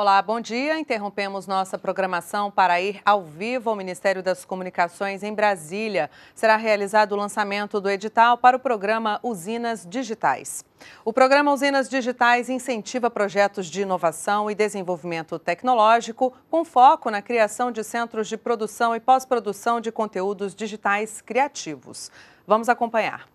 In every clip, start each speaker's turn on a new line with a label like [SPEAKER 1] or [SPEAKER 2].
[SPEAKER 1] Olá, bom dia. Interrompemos nossa programação para ir ao vivo ao Ministério das Comunicações em Brasília. Será realizado o lançamento do edital para o programa Usinas Digitais. O programa Usinas Digitais incentiva projetos de inovação e desenvolvimento tecnológico com foco na criação de centros de produção e pós-produção de conteúdos digitais criativos. Vamos acompanhar.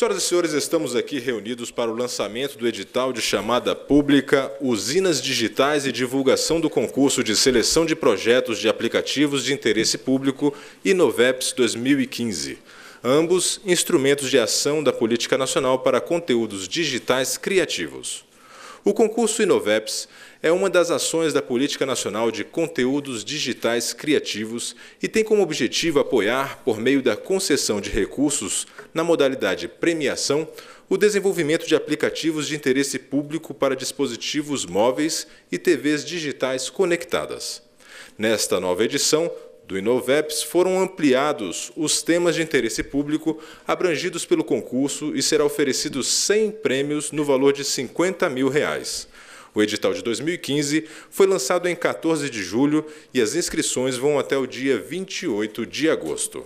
[SPEAKER 2] Senhoras e senhores, estamos aqui reunidos para o lançamento do edital de chamada pública Usinas Digitais e divulgação do concurso de seleção de projetos de aplicativos de interesse público Inoveps 2015. Ambos instrumentos de ação da política nacional para conteúdos digitais criativos. O concurso Inoveps é uma das ações da Política Nacional de Conteúdos Digitais Criativos e tem como objetivo apoiar, por meio da concessão de recursos na modalidade premiação, o desenvolvimento de aplicativos de interesse público para dispositivos móveis e TVs digitais conectadas. Nesta nova edição, do Inoveps foram ampliados os temas de interesse público abrangidos pelo concurso e será oferecidos 100 prêmios no valor de 50 mil reais. O edital de 2015 foi lançado em 14 de julho e as inscrições vão até o dia 28 de agosto.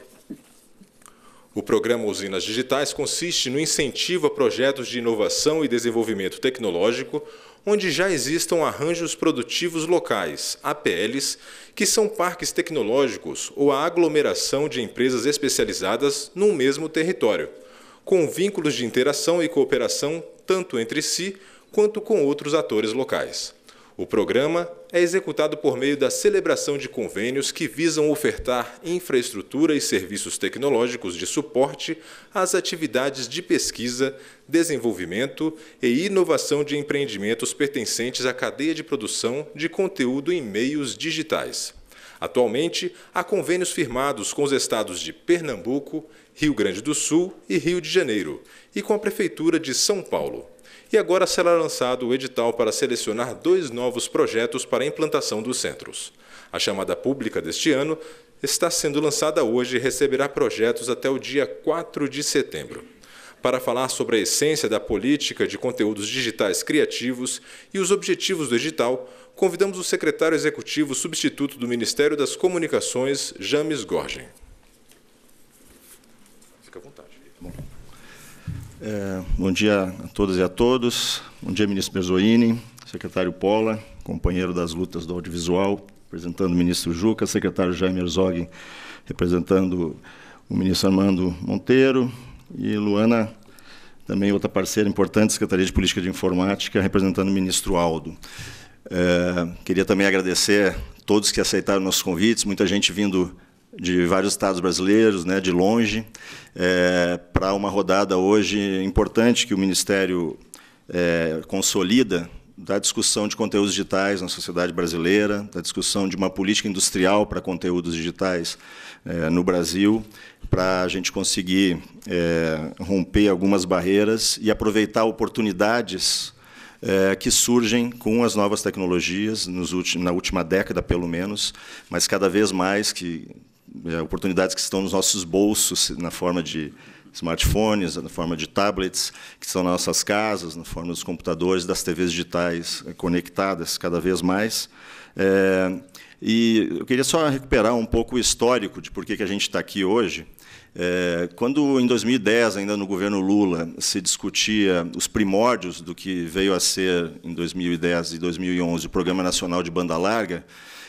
[SPEAKER 2] O programa Usinas Digitais consiste no incentivo a projetos de inovação e desenvolvimento tecnológico, onde já existam arranjos produtivos locais, APLs, que são parques tecnológicos ou a aglomeração de empresas especializadas num mesmo território, com vínculos de interação e cooperação tanto entre si quanto com outros atores locais. O programa é executado por meio da celebração de convênios que visam ofertar infraestrutura e serviços tecnológicos de suporte às atividades de pesquisa, desenvolvimento e inovação de empreendimentos pertencentes à cadeia de produção de conteúdo em meios digitais. Atualmente, há convênios firmados com os estados de Pernambuco, Rio Grande do Sul e Rio de Janeiro, e com a Prefeitura de São Paulo e agora será lançado o edital para selecionar dois novos projetos para a implantação dos centros. A chamada pública deste ano está sendo lançada hoje e receberá projetos até o dia 4 de setembro. Para falar sobre a essência da política de conteúdos digitais criativos e os objetivos do edital, convidamos o secretário executivo substituto do Ministério das Comunicações, James Gorgen. Fica à vontade.
[SPEAKER 3] Bom. É, bom dia a todas e a todos. Bom dia, ministro Berzoini, secretário Pola, companheiro das lutas do audiovisual, representando o ministro Juca, secretário Jaime Herzog, representando o ministro Armando Monteiro, e Luana, também outra parceira importante, Secretaria de Política de Informática, representando o ministro Aldo. É, queria também agradecer a todos que aceitaram nossos convites, muita gente vindo de vários estados brasileiros, né, de longe, é, para uma rodada hoje importante que o Ministério é, consolida da discussão de conteúdos digitais na sociedade brasileira, da discussão de uma política industrial para conteúdos digitais é, no Brasil, para a gente conseguir é, romper algumas barreiras e aproveitar oportunidades é, que surgem com as novas tecnologias, nos últimos, na última década, pelo menos, mas cada vez mais que é, oportunidades que estão nos nossos bolsos, na forma de smartphones, na forma de tablets, que estão nas nossas casas, na forma dos computadores, das TVs digitais é, conectadas cada vez mais. É, e eu queria só recuperar um pouco o histórico de por que, que a gente está aqui hoje. É, quando, em 2010, ainda no governo Lula, se discutia os primórdios do que veio a ser, em 2010 e 2011, o Programa Nacional de Banda Larga,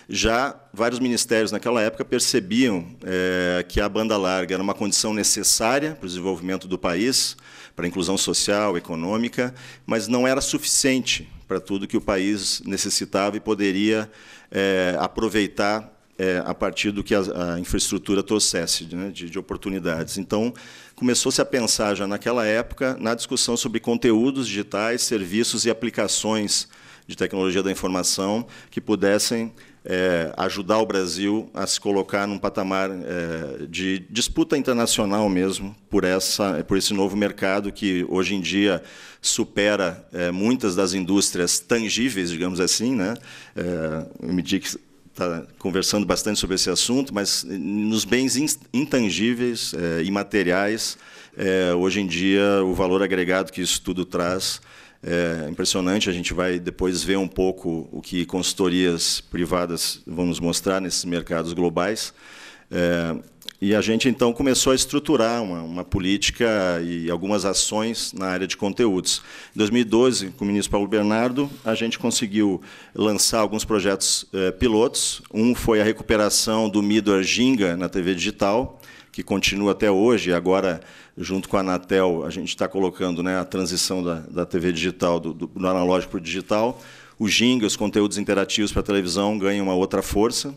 [SPEAKER 3] já vários ministérios naquela época percebiam é, que a banda larga era uma condição necessária para o desenvolvimento do país, para a inclusão social, econômica, mas não era suficiente para tudo que o país necessitava e poderia é, aproveitar é, a partir do que a, a infraestrutura trouxesse né, de, de, oportunidades. Então, começou-se a pensar já naquela época na discussão sobre conteúdos digitais, serviços e aplicações de tecnologia da informação que pudessem é, ajudar o Brasil a se colocar num patamar é, de disputa internacional mesmo por essa por esse novo mercado que hoje em dia supera é, muitas das indústrias tangíveis digamos assim né é, me diz que está conversando bastante sobre esse assunto mas nos bens intangíveis é, imateriais é, hoje em dia o valor agregado que isso tudo traz é impressionante, a gente vai depois ver um pouco o que consultorias privadas vão nos mostrar nesses mercados globais. É, e a gente, então, começou a estruturar uma, uma, política e algumas ações na área de conteúdos. Em 2012, com o ministro Paulo Bernardo, a gente conseguiu lançar alguns projetos eh, pilotos. Um foi a recuperação do Mido Arginga na TV digital, que continua até hoje, agora junto com a Anatel, a gente está colocando né, a transição da, da TV digital, do, do, do analógico para o digital. O Ginga, os conteúdos interativos para a televisão, ganham uma outra força.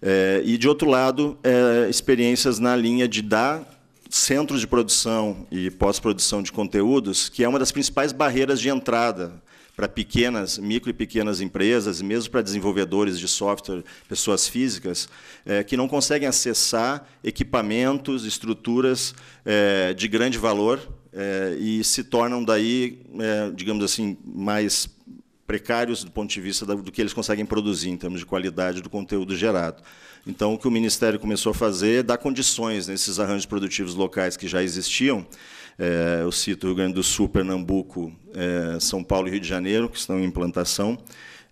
[SPEAKER 3] É, e, de outro lado, é, experiências na linha de dar centros de produção e pós-produção de conteúdos, que é uma das principais barreiras de entrada para pequenas, micro e pequenas empresas, e mesmo para desenvolvedores de software, pessoas físicas, é, que não conseguem acessar equipamentos, estruturas é, de grande valor é, e se tornam daí, é, digamos assim, mais precários do ponto de vista do que eles conseguem produzir em termos de qualidade do conteúdo gerado. Então, o que o Ministério começou a fazer é dar condições nesses arranjos produtivos locais que já existiam é, eu cito Rio Grande do Sul, Pernambuco, é, São Paulo e Rio de Janeiro, que estão em implantação.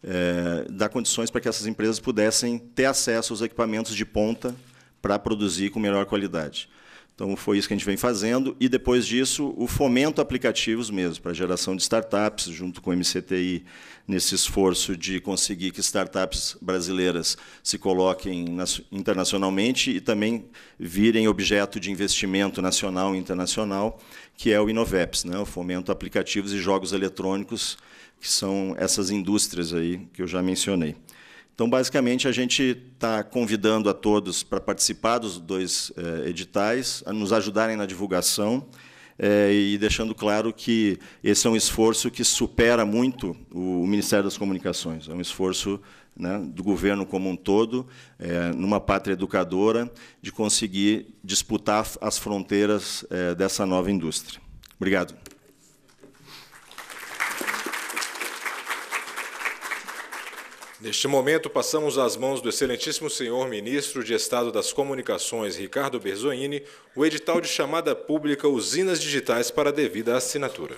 [SPEAKER 3] É, dar condições para que essas empresas pudessem ter acesso aos equipamentos de ponta para produzir com melhor qualidade. Então, foi isso que a gente vem fazendo. E depois disso, o fomento aplicativos mesmo, para a geração de startups, junto com o MCTI, nesse esforço de conseguir que startups brasileiras se coloquem internacionalmente e também virem objeto de investimento nacional e internacional, que é o Inoveps, né? o fomento aplicativos e jogos eletrônicos, que são essas indústrias aí que eu já mencionei. Então, basicamente, a gente está convidando a todos para participar dos dois eh, editais, a nos ajudarem na divulgação. Eh, e deixando claro que esse é um esforço que supera muito o Ministério das Comunicações, é um esforço né, do governo como um todo, eh, numa pátria educadora, de conseguir disputar as fronteiras eh, dessa nova indústria. Obrigado.
[SPEAKER 2] Neste momento, passamos às mãos do excelentíssimo senhor ministro de Estado das Comunicações, Ricardo Berzoini, o edital de chamada pública Usinas Digitais para devida assinatura.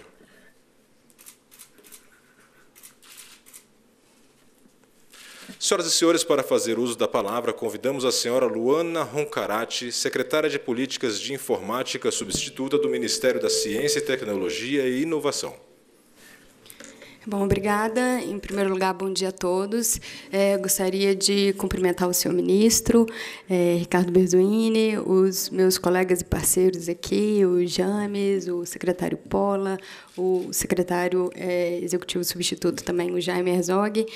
[SPEAKER 2] Senhoras e senhores, para fazer uso da palavra, convidamos a senhora Luana Roncarati, secretária de Políticas de Informática substituta do Ministério da Ciência, Tecnologia e Inovação.
[SPEAKER 4] Bom, obrigada. Em primeiro lugar, bom dia a todos. É, gostaria de cumprimentar o senhor ministro, é, Ricardo Berduini, os meus colegas e parceiros aqui, o James, o secretário Pola, o secretário é, executivo substituto também, o Jaime Herzog.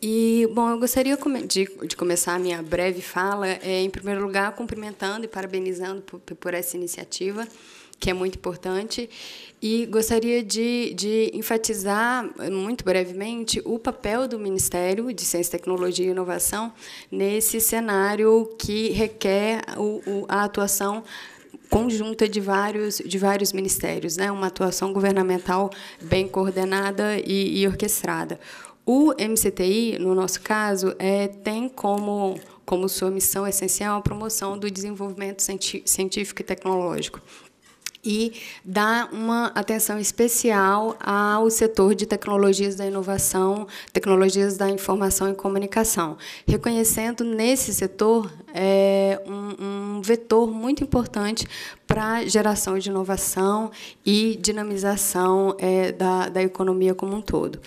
[SPEAKER 4] E, bom, eu gostaria de, de começar a minha breve fala, é, em primeiro lugar, cumprimentando e parabenizando por, por essa iniciativa que é muito importante. E gostaria de, de enfatizar, muito brevemente, o papel do Ministério de Ciência, Tecnologia e Inovação nesse cenário que requer o, o, a atuação conjunta de vários, de vários ministérios, né? uma atuação governamental bem coordenada e, e orquestrada. O MCTI, no nosso caso, é, tem como como sua missão essencial a promoção do desenvolvimento científico e tecnológico e dar uma atenção especial ao setor de tecnologias da inovação, tecnologias da informação e comunicação, reconhecendo nesse setor é, um, um vetor muito importante para geração de inovação e dinamização é, da, da economia como um todo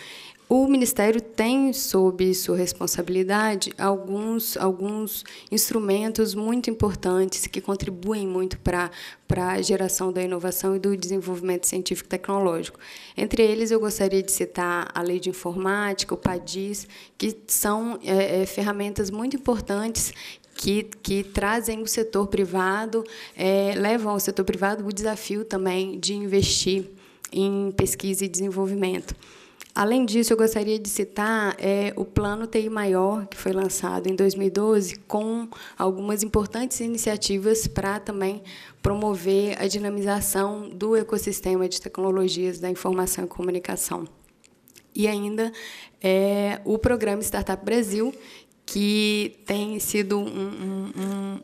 [SPEAKER 4] o Ministério tem sob sua responsabilidade alguns, alguns instrumentos muito importantes que contribuem muito para a geração da inovação e do desenvolvimento científico e tecnológico. Entre eles, eu gostaria de citar a Lei de Informática, o PADIS, que são é, é ferramentas muito importantes que, que, trazem o setor privado, é, levam ao setor privado o desafio também de investir em pesquisa e desenvolvimento. Além disso, eu gostaria de citar é, o Plano TI Maior, que foi lançado em 2012, com algumas importantes iniciativas para também promover a dinamização do ecossistema de tecnologias da informação e comunicação. E ainda é, o programa Startup Brasil, que tem sido um,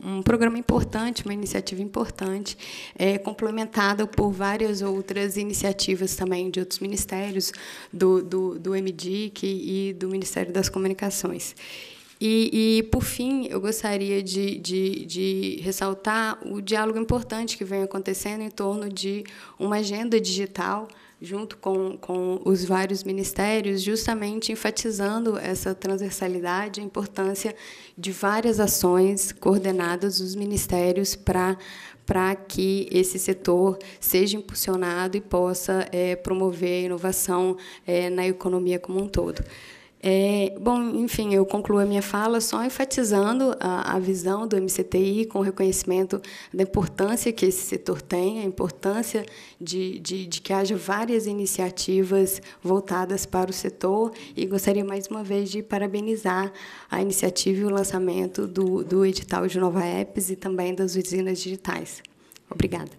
[SPEAKER 4] um, um, programa importante, uma iniciativa importante, é, complementada por várias outras iniciativas também de outros ministérios, do, do, do MDIC e do Ministério das Comunicações. E, e, por fim, eu gostaria de, de, de, ressaltar o diálogo importante que vem acontecendo em torno de uma agenda digital junto com, com os vários ministérios, justamente enfatizando essa transversalidade, a importância de várias ações coordenadas dos ministérios para para que esse setor seja impulsionado e possa é, promover a inovação é, na economia como um todo. É, bom, enfim, eu concluo a minha fala só enfatizando a, a, visão do MCTI com reconhecimento da importância que esse setor tem, a importância de, de, de que haja várias iniciativas voltadas para o setor e gostaria mais uma vez de parabenizar a iniciativa e o lançamento do, do edital de Nova Apps e também das usinas digitais. Obrigada.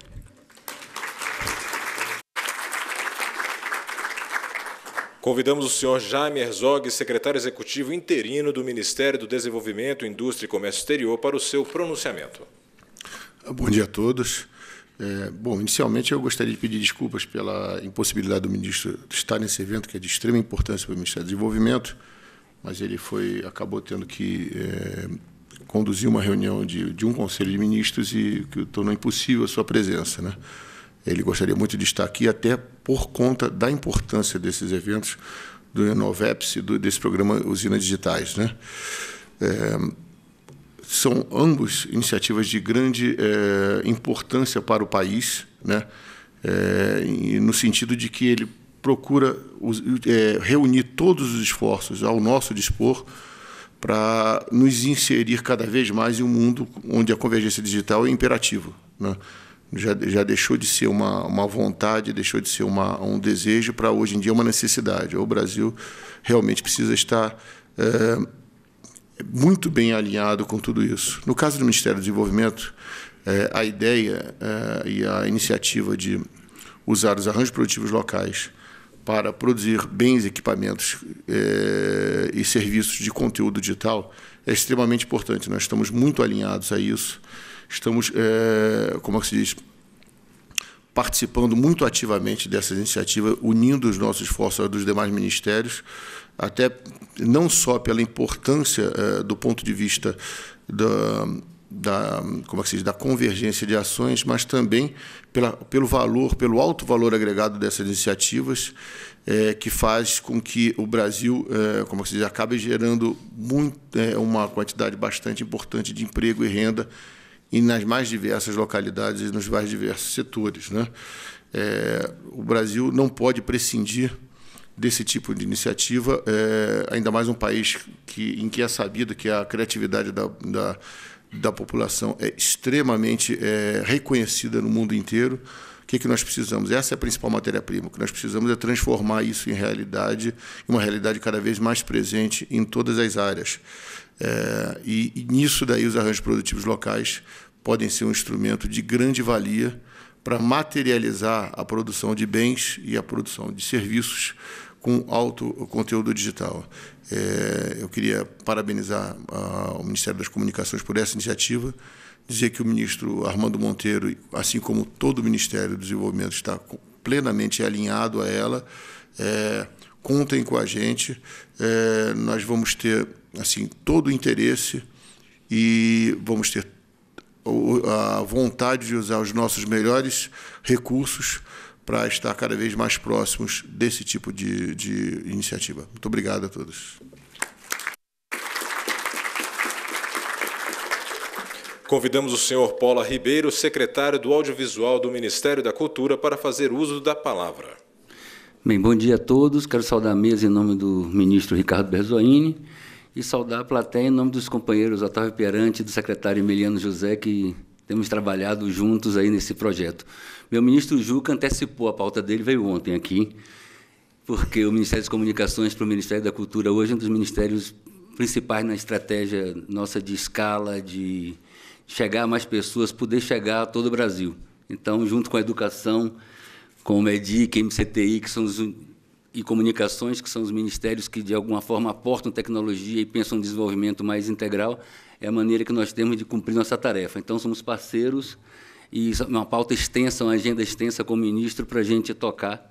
[SPEAKER 2] Convidamos o senhor Jaime Herzog, secretário executivo interino do Ministério do Desenvolvimento, Indústria e Comércio Exterior, para o seu pronunciamento.
[SPEAKER 5] Bom dia a todos. É, bom, inicialmente eu gostaria de pedir desculpas pela impossibilidade do ministro estar nesse evento, que é de extrema importância para o Ministério do Desenvolvimento, mas ele foi acabou tendo que é, conduzir uma reunião de, de um conselho de ministros e que tornou impossível a sua presença. Né? Ele gostaria muito de estar aqui, até por conta da importância desses eventos do Inoveps e do, desse programa Usinas Digitais. Né? É, são ambos iniciativas de grande é, importância para o país, né? É, no sentido de que ele procura é, reunir todos os esforços ao nosso dispor para nos inserir cada vez mais em um mundo onde a convergência digital é imperativo. Né? já, já deixou de ser uma, uma vontade, deixou de ser uma, um desejo para hoje em dia é uma necessidade. O Brasil realmente precisa estar é, muito bem alinhado com tudo isso. No caso do Ministério do Desenvolvimento, é, a ideia é, e a iniciativa de usar os arranjos produtivos locais para produzir bens, equipamentos é, e serviços de conteúdo digital é extremamente importante. Nós estamos muito alinhados a isso estamos, é, como é que se diz, participando muito ativamente dessas iniciativas, unindo os nossos esforços dos demais ministérios, até não só pela importância é, do ponto de vista da, da, como é que se diz, da convergência de ações, mas também pela, pelo valor, pelo alto valor agregado dessas iniciativas, é, que faz com que o Brasil, é, como é que se diz, acabe gerando muito, é, uma quantidade bastante importante de emprego e renda e nas mais diversas localidades e nos mais diversos setores. Né? É, o Brasil não pode prescindir desse tipo de iniciativa, é, ainda mais um país que, em que é sabido que a criatividade da, da, da população é extremamente é, reconhecida no mundo inteiro. O que, é que nós precisamos? Essa é a principal matéria-prima. O que nós precisamos é transformar isso em realidade, uma realidade cada vez mais presente em todas as áreas. É, e, e, nisso daí os arranjos produtivos locais podem ser um instrumento de grande valia para materializar a produção de bens e a produção de serviços com alto conteúdo digital. É, eu queria parabenizar a, o Ministério das Comunicações por essa iniciativa, dizer que o ministro Armando Monteiro, assim como todo o Ministério do Desenvolvimento, está plenamente alinhado a ela. É, contem com a gente. É, nós vamos ter assim todo o interesse e vamos ter a vontade de usar os nossos melhores recursos para estar cada vez mais próximos desse tipo de, de iniciativa. Muito obrigado a todos.
[SPEAKER 2] Convidamos o senhor Paula Ribeiro, secretário do Audiovisual do Ministério da Cultura, para fazer uso da
[SPEAKER 6] palavra. Bem, bom dia a todos. Quero saudar a mesa em nome do ministro Ricardo Berzoini e saudar a plateia em nome dos companheiros Otávio Pierante, e do secretário Emiliano José, que temos trabalhado juntos aí nesse projeto. Meu ministro Juca antecipou a pauta dele, veio ontem aqui, porque o Ministério das Comunicações para o Ministério da Cultura hoje é um dos ministérios principais na estratégia nossa de escala, de chegar a mais pessoas, poder chegar a todo o Brasil. Então, junto com a educação, com o MEDIC, MCTI, que são os e comunicações, que são os ministérios que de alguma forma aportam tecnologia e pensam em desenvolvimento mais integral, é a maneira que nós temos de cumprir nossa tarefa. Então somos parceiros e é uma pauta extensa, uma agenda extensa com o ministro para a gente tocar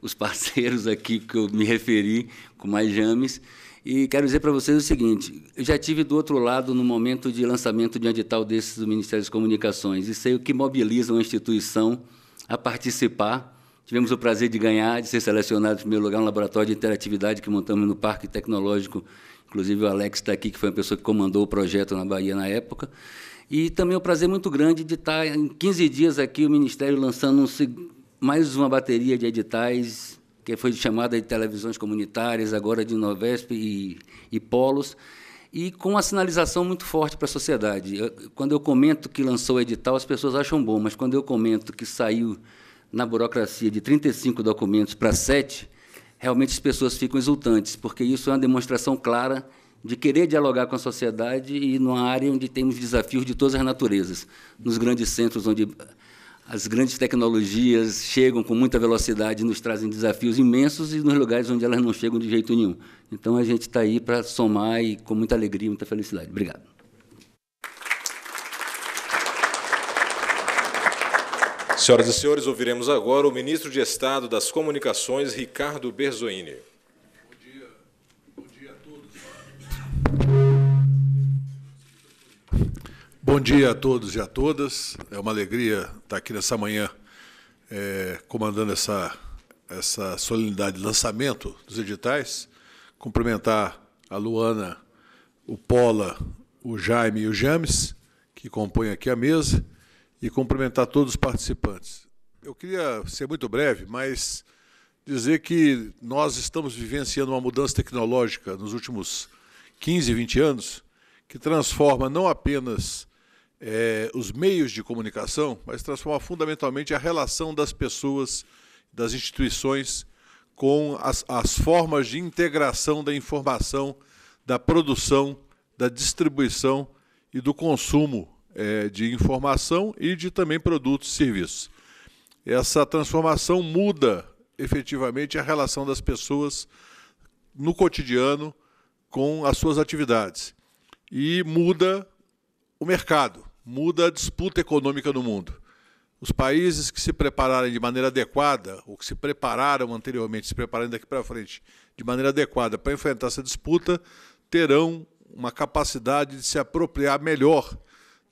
[SPEAKER 6] os parceiros aqui que eu me referi com mais James. E quero dizer para vocês o seguinte: eu já tive do outro lado no momento de lançamento de um edital desses do Ministério das Comunicações e sei o que mobiliza uma instituição a participar Tivemos o prazer de ganhar, de ser selecionado em primeiro lugar um laboratório de interatividade que montamos no Parque Tecnológico. Inclusive o Alex está aqui, que foi uma pessoa que comandou o projeto na Bahia na época. E também o é um prazer muito grande de estar em 15 dias aqui o Ministério lançando um, mais uma bateria de editais, que foi chamada de televisões comunitárias, agora de Novesp e, e Polos, e com uma sinalização muito forte para a sociedade. Eu, quando eu comento que lançou o edital, as pessoas acham bom, mas quando eu comento que saiu na burocracia de 35 documentos para 7, realmente as pessoas ficam exultantes, porque isso é uma demonstração clara de querer dialogar com a sociedade e numa área onde temos desafios de todas as naturezas, nos grandes centros onde as grandes tecnologias chegam com muita velocidade e nos trazem desafios imensos e nos lugares onde elas não chegam de jeito nenhum. Então a gente está aí para somar e com muita alegria, muita felicidade. Obrigado.
[SPEAKER 2] Senhoras e senhores, ouviremos agora o ministro de Estado das Comunicações, Ricardo Berzoini.
[SPEAKER 7] Bom dia. a todos. e a todas. É uma alegria estar aqui nessa manhã é, comandando essa, essa solenidade de lançamento dos editais. Cumprimentar a Luana, o Pola, o Jaime e o James, que compõem aqui a mesa e cumprimentar todos os participantes. Eu queria ser muito breve, mas dizer que nós estamos vivenciando uma mudança tecnológica nos últimos 15, 20 anos, que transforma não apenas é, os meios de comunicação, mas transforma fundamentalmente a relação das pessoas, das instituições, com as, as formas de integração da informação, da produção, da distribuição e do consumo é, de informação e de também produtos e serviços. Essa transformação muda efetivamente a relação das pessoas no cotidiano com as suas atividades e muda o mercado, muda a disputa econômica no mundo. Os países que se prepararem de maneira adequada, ou que se prepararam anteriormente, se prepararem daqui para frente de maneira adequada para enfrentar essa disputa, terão uma capacidade de se apropriar melhor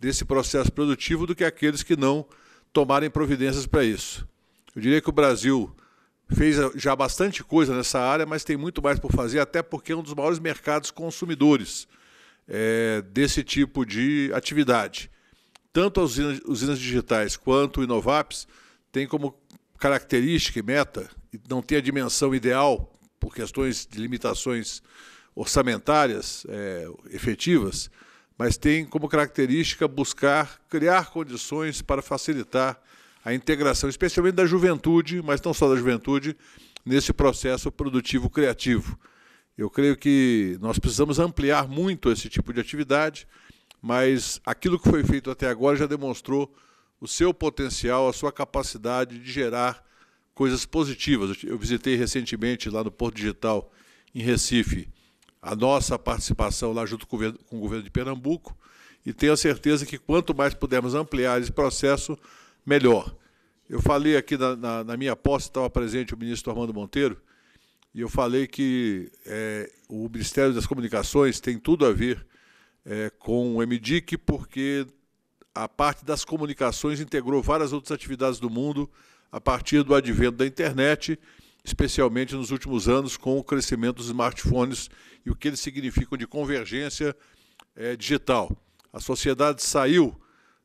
[SPEAKER 7] desse processo produtivo do que aqueles que não tomarem providências para isso. Eu diria que o Brasil fez eh, já bastante coisa nessa área, mas tem muito mais por fazer, até porque é um dos maiores mercados consumidores é, desse tipo de atividade. Tanto as usinas, digitais quanto o Inovaps têm como característica e meta, e não tem a dimensão ideal por questões de limitações orçamentárias é, efetivas, mas tem como característica buscar criar condições para facilitar a integração, especialmente da juventude, mas não só da juventude, nesse processo produtivo criativo. Eu creio que nós precisamos ampliar muito esse tipo de atividade, mas aquilo que foi feito até agora já demonstrou o seu potencial, a sua capacidade de gerar coisas positivas. Eu visitei recentemente lá no Porto Digital, em Recife, a nossa participação lá junto com o governo de Pernambuco e tenho a certeza que quanto mais pudermos ampliar esse processo, melhor. Eu falei aqui na, na, na minha posse, estava presente o ministro Armando Monteiro, e eu falei que é, o Ministério das Comunicações tem tudo a ver é, com o MDIC, porque a parte das comunicações integrou várias outras atividades do mundo a partir do advento da internet especialmente nos últimos anos com o crescimento dos smartphones e o que eles significam de convergência é, digital. A sociedade saiu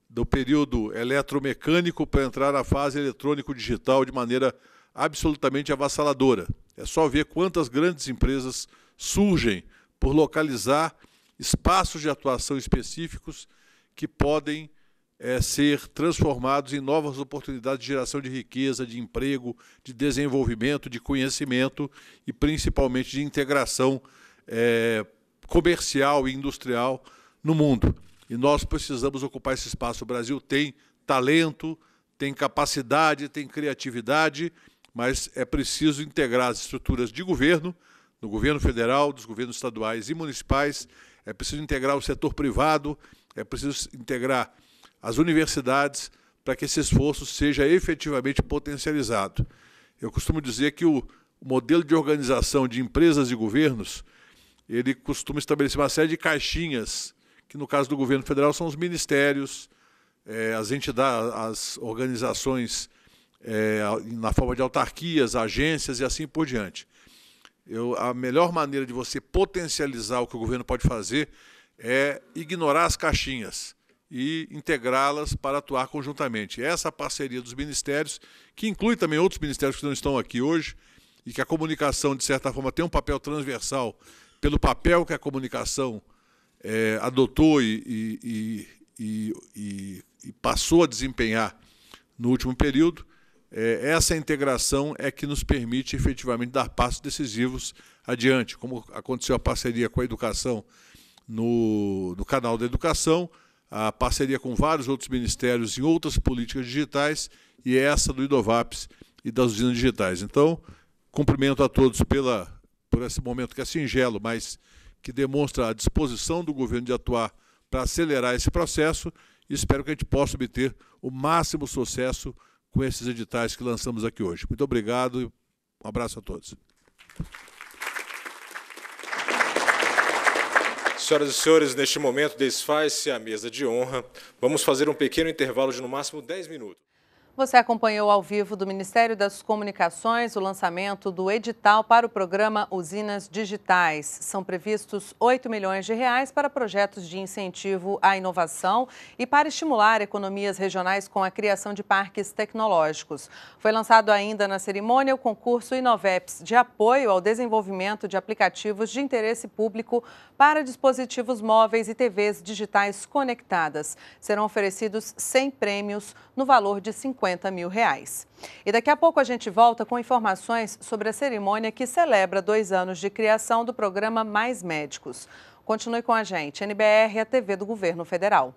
[SPEAKER 7] do período eletromecânico para entrar na fase eletrônico-digital de maneira absolutamente avassaladora. É só ver quantas grandes empresas surgem por localizar espaços de atuação específicos que podem é, ser transformados em novas oportunidades de geração de riqueza, de emprego, de desenvolvimento, de conhecimento e principalmente de integração é, comercial e industrial no mundo. E nós precisamos ocupar esse espaço. O Brasil tem talento, tem capacidade, tem criatividade, mas é preciso integrar as estruturas de governo, no governo federal, dos governos estaduais e municipais, é preciso integrar o setor privado, é preciso integrar as universidades para que esse esforço seja efetivamente potencializado. Eu costumo dizer que o modelo de organização de empresas e governos, ele costuma estabelecer uma série de caixinhas, que no caso do governo federal são os ministérios, eh, as entidades, as organizações eh, na forma de autarquias, agências e assim por diante. Eu, a melhor maneira de você potencializar o que o governo pode fazer é ignorar as caixinhas e integrá-las para atuar conjuntamente. Essa parceria dos ministérios, que inclui também outros ministérios que não estão aqui hoje, e que a comunicação, de certa forma, tem um papel transversal pelo papel que a comunicação é, adotou e, e, e, e, passou a desempenhar no último período, é, essa integração é que nos permite efetivamente dar passos decisivos adiante, como aconteceu a parceria com a educação no, no canal da educação, a parceria com vários outros ministérios em outras políticas digitais e é essa do Idovaps e das usinas digitais. Então, cumprimento a todos pela, por esse momento que é singelo, mas que demonstra a disposição do governo de atuar para acelerar esse processo e espero que a gente possa obter o máximo sucesso com esses editais que lançamos aqui hoje. Muito obrigado e um abraço a todos.
[SPEAKER 2] Senhoras e senhores, neste momento desfaz-se a mesa de honra. Vamos fazer um pequeno intervalo de no máximo 10 minutos.
[SPEAKER 1] Você acompanhou ao vivo do Ministério das Comunicações o lançamento do edital para o programa Usinas Digitais. São previstos 8 milhões de reais para projetos de incentivo à inovação e para estimular economias regionais com a criação de parques tecnológicos. Foi lançado ainda na cerimônia o concurso Inoveps de apoio ao desenvolvimento de aplicativos de interesse público para dispositivos móveis e TVs digitais conectadas. Serão oferecidos 100 prêmios no valor de 50 50 mil reais. E daqui a pouco a gente volta com informações sobre a cerimônia que celebra dois anos de criação do programa Mais Médicos. Continue com a gente, NBR, a TV do Governo Federal.